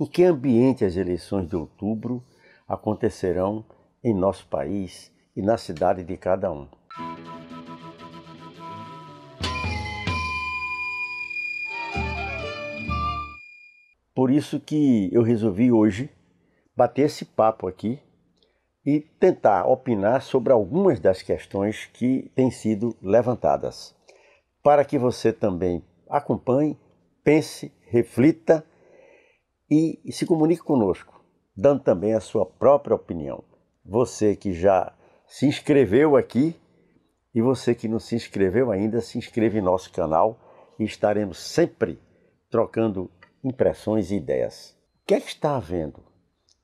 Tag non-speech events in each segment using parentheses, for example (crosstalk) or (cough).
Em que ambiente as eleições de outubro acontecerão em nosso país e na cidade de cada um? Por isso que eu resolvi hoje bater esse papo aqui e tentar opinar sobre algumas das questões que têm sido levantadas, para que você também acompanhe, pense, reflita e se comunique conosco, dando também a sua própria opinião. Você que já se inscreveu aqui e você que não se inscreveu ainda, se inscreva em nosso canal e estaremos sempre trocando impressões e ideias. O que é que está havendo?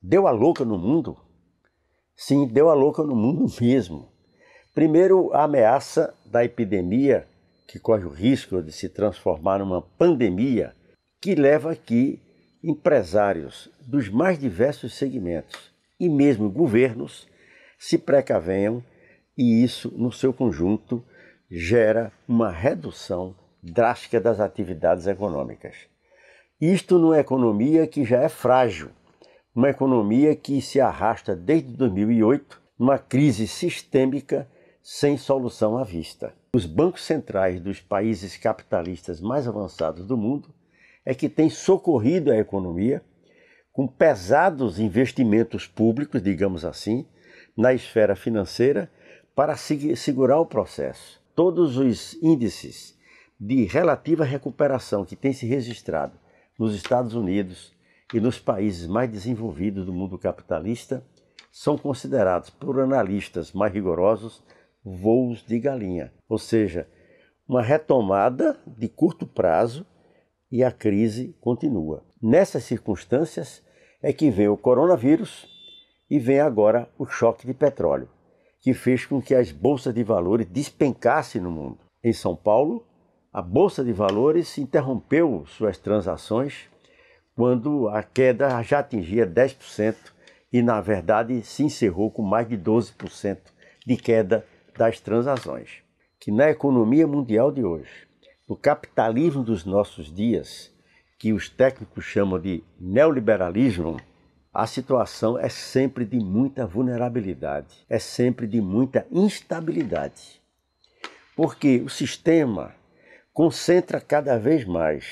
Deu a louca no mundo? Sim, deu a louca no mundo (laughs) mesmo. Primeiro, a ameaça da epidemia, que corre o risco de se transformar numa pandemia, que leva aqui empresários dos mais diversos segmentos e mesmo governos se precavenham e isso, no seu conjunto, gera uma redução drástica das atividades econômicas. Isto numa economia que já é frágil, uma economia que se arrasta desde 2008 numa crise sistêmica sem solução à vista. Os bancos centrais dos países capitalistas mais avançados do mundo é que tem socorrido a economia com pesados investimentos públicos, digamos assim, na esfera financeira para segurar o processo. Todos os índices de relativa recuperação que têm se registrado nos Estados Unidos e nos países mais desenvolvidos do mundo capitalista são considerados por analistas mais rigorosos voos de galinha, ou seja, uma retomada de curto prazo e a crise continua. Nessas circunstâncias é que vem o coronavírus e vem agora o choque de petróleo, que fez com que as bolsas de valores despencassem no mundo. Em São Paulo, a bolsa de valores interrompeu suas transações quando a queda já atingia 10% e, na verdade, se encerrou com mais de 12% de queda das transações. Que na economia mundial de hoje, do capitalismo dos nossos dias, que os técnicos chamam de neoliberalismo, a situação é sempre de muita vulnerabilidade, é sempre de muita instabilidade. Porque o sistema concentra cada vez mais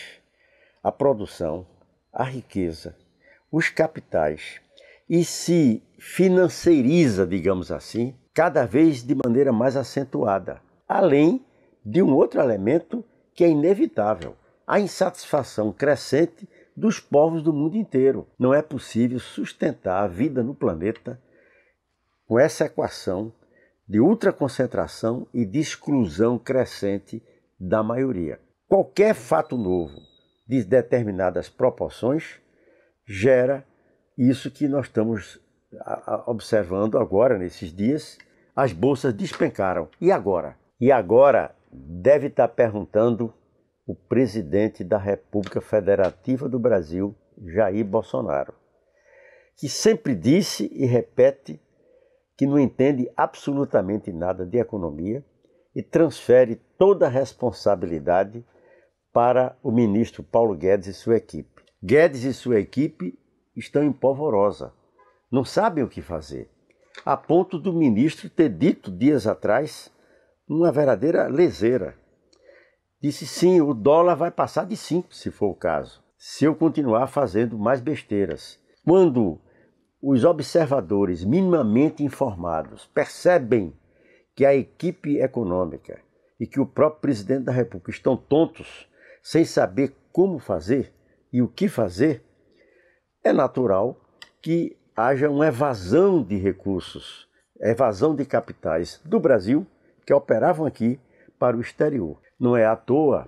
a produção, a riqueza, os capitais e se financeiriza, digamos assim, cada vez de maneira mais acentuada, além de um outro elemento que é inevitável a insatisfação crescente dos povos do mundo inteiro. Não é possível sustentar a vida no planeta com essa equação de ultraconcentração e de exclusão crescente da maioria. Qualquer fato novo de determinadas proporções gera isso que nós estamos observando agora, nesses dias. As bolsas despencaram. E agora? E agora deve estar perguntando o presidente da República Federativa do Brasil, Jair Bolsonaro, que sempre disse e repete que não entende absolutamente nada de economia e transfere toda a responsabilidade para o ministro Paulo Guedes e sua equipe. Guedes e sua equipe estão em polvorosa, não sabem o que fazer, a ponto do ministro ter dito dias atrás uma verdadeira leseira. Disse sim, o dólar vai passar de 5, se for o caso, se eu continuar fazendo mais besteiras. Quando os observadores minimamente informados percebem que a equipe econômica e que o próprio presidente da República estão tontos, sem saber como fazer e o que fazer, é natural que haja uma evasão de recursos, evasão de capitais do Brasil que operavam aqui para o exterior. Não é à toa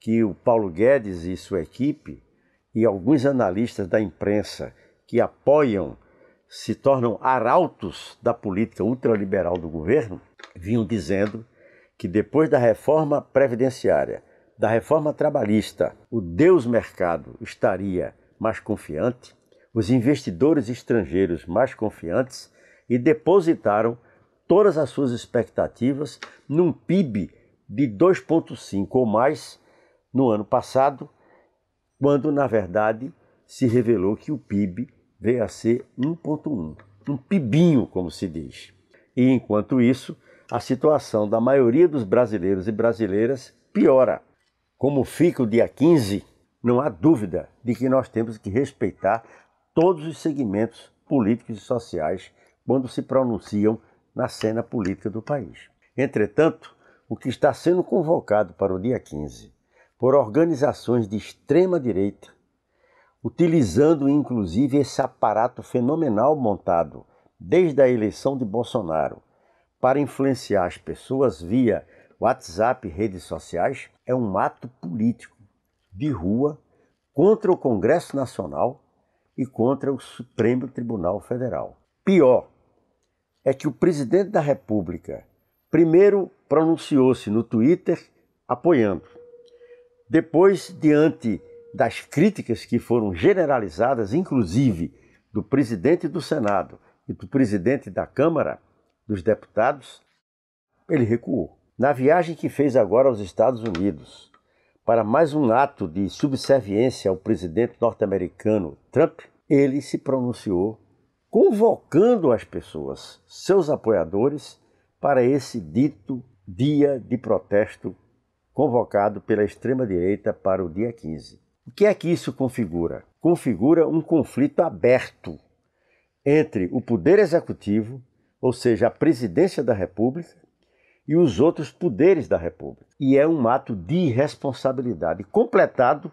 que o Paulo Guedes e sua equipe e alguns analistas da imprensa que apoiam se tornam arautos da política ultraliberal do governo, vinham dizendo que depois da reforma previdenciária, da reforma trabalhista, o Deus mercado estaria mais confiante, os investidores estrangeiros mais confiantes e depositaram todas as suas expectativas num PIB de 2,5 ou mais no ano passado, quando na verdade se revelou que o PIB veio a ser 1,1, um pibinho, como se diz. E enquanto isso, a situação da maioria dos brasileiros e brasileiras piora. Como fica o dia 15, não há dúvida de que nós temos que respeitar todos os segmentos políticos e sociais quando se pronunciam na cena política do país. Entretanto, o que está sendo convocado para o dia 15 por organizações de extrema direita, utilizando inclusive esse aparato fenomenal montado desde a eleição de Bolsonaro para influenciar as pessoas via WhatsApp e redes sociais, é um ato político de rua contra o Congresso Nacional e contra o Supremo Tribunal Federal. Pior, é que o presidente da República, primeiro, pronunciou-se no Twitter apoiando. Depois, diante das críticas que foram generalizadas, inclusive do presidente do Senado e do presidente da Câmara dos Deputados, ele recuou. Na viagem que fez agora aos Estados Unidos, para mais um ato de subserviência ao presidente norte-americano Trump, ele se pronunciou convocando as pessoas, seus apoiadores, para esse dito dia de protesto convocado pela extrema-direita para o dia 15. O que é que isso configura? Configura um conflito aberto entre o poder executivo, ou seja, a presidência da República, e os outros poderes da República. E é um ato de irresponsabilidade completado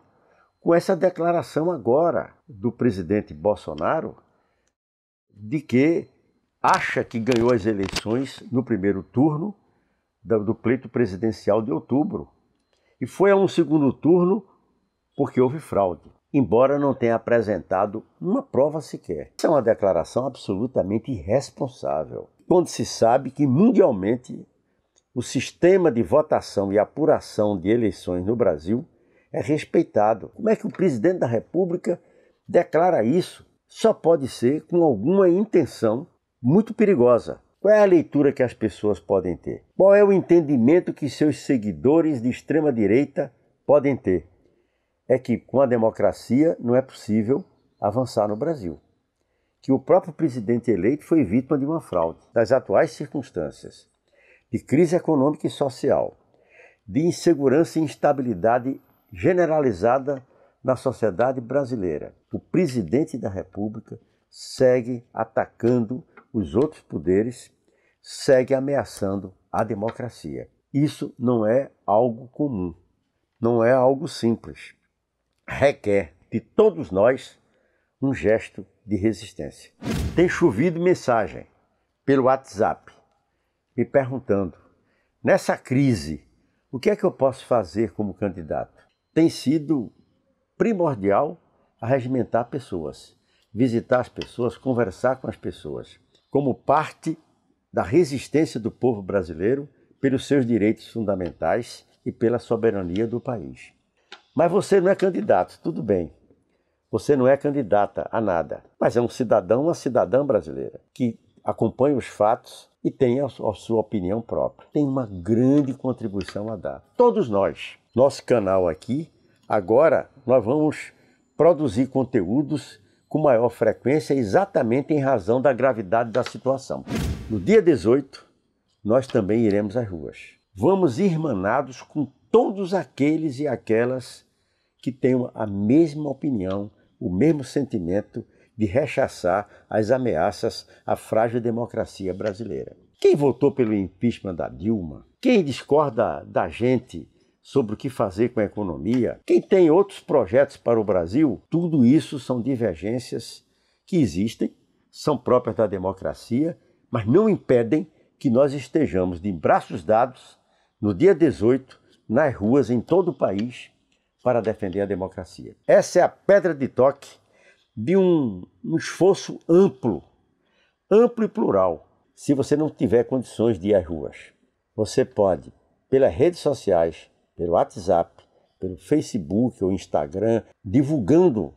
com essa declaração agora do presidente Bolsonaro de que acha que ganhou as eleições no primeiro turno do pleito presidencial de outubro e foi a um segundo turno porque houve fraude, embora não tenha apresentado uma prova sequer. Isso é uma declaração absolutamente irresponsável, quando se sabe que mundialmente o sistema de votação e apuração de eleições no Brasil é respeitado. Como é que o presidente da República declara isso? só pode ser com alguma intenção muito perigosa. Qual é a leitura que as pessoas podem ter? Qual é o entendimento que seus seguidores de extrema direita podem ter? É que com a democracia não é possível avançar no Brasil. Que o próprio presidente eleito foi vítima de uma fraude, das atuais circunstâncias, de crise econômica e social, de insegurança e instabilidade generalizada na sociedade brasileira. O presidente da República segue atacando os outros poderes, segue ameaçando a democracia. Isso não é algo comum, não é algo simples. Requer de todos nós um gesto de resistência. Tem chovido mensagem pelo WhatsApp me perguntando: nessa crise, o que é que eu posso fazer como candidato? Tem sido primordial a regimentar pessoas, visitar as pessoas, conversar com as pessoas, como parte da resistência do povo brasileiro pelos seus direitos fundamentais e pela soberania do país. Mas você não é candidato, tudo bem. Você não é candidata a nada, mas é um cidadão, uma cidadã brasileira que acompanha os fatos e tem a sua opinião própria. Tem uma grande contribuição a dar. Todos nós. Nosso canal aqui agora nós vamos produzir conteúdos com maior frequência, exatamente em razão da gravidade da situação. No dia 18, nós também iremos às ruas. Vamos irmanados com todos aqueles e aquelas que tenham a mesma opinião, o mesmo sentimento de rechaçar as ameaças à frágil democracia brasileira. Quem votou pelo impeachment da Dilma, quem discorda da gente sobre o que fazer com a economia, quem tem outros projetos para o Brasil, tudo isso são divergências que existem, são próprias da democracia, mas não impedem que nós estejamos de braços dados no dia 18 nas ruas em todo o país para defender a democracia. Essa é a pedra de toque de um, um esforço amplo, amplo e plural. Se você não tiver condições de ir às ruas, você pode, pelas redes sociais, pelo WhatsApp, pelo Facebook ou Instagram, divulgando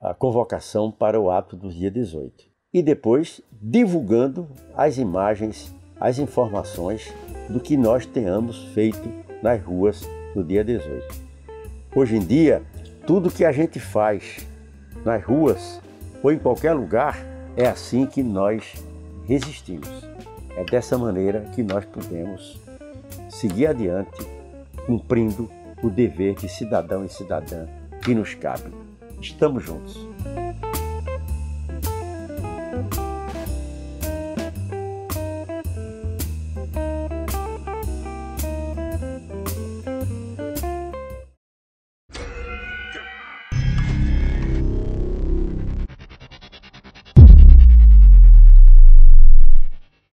a convocação para o ato do dia 18. E depois divulgando as imagens, as informações do que nós tenhamos feito nas ruas no dia 18. Hoje em dia, tudo que a gente faz nas ruas ou em qualquer lugar é assim que nós resistimos. É dessa maneira que nós podemos seguir adiante cumprindo o dever de cidadão e cidadã que nos cabe. Estamos juntos.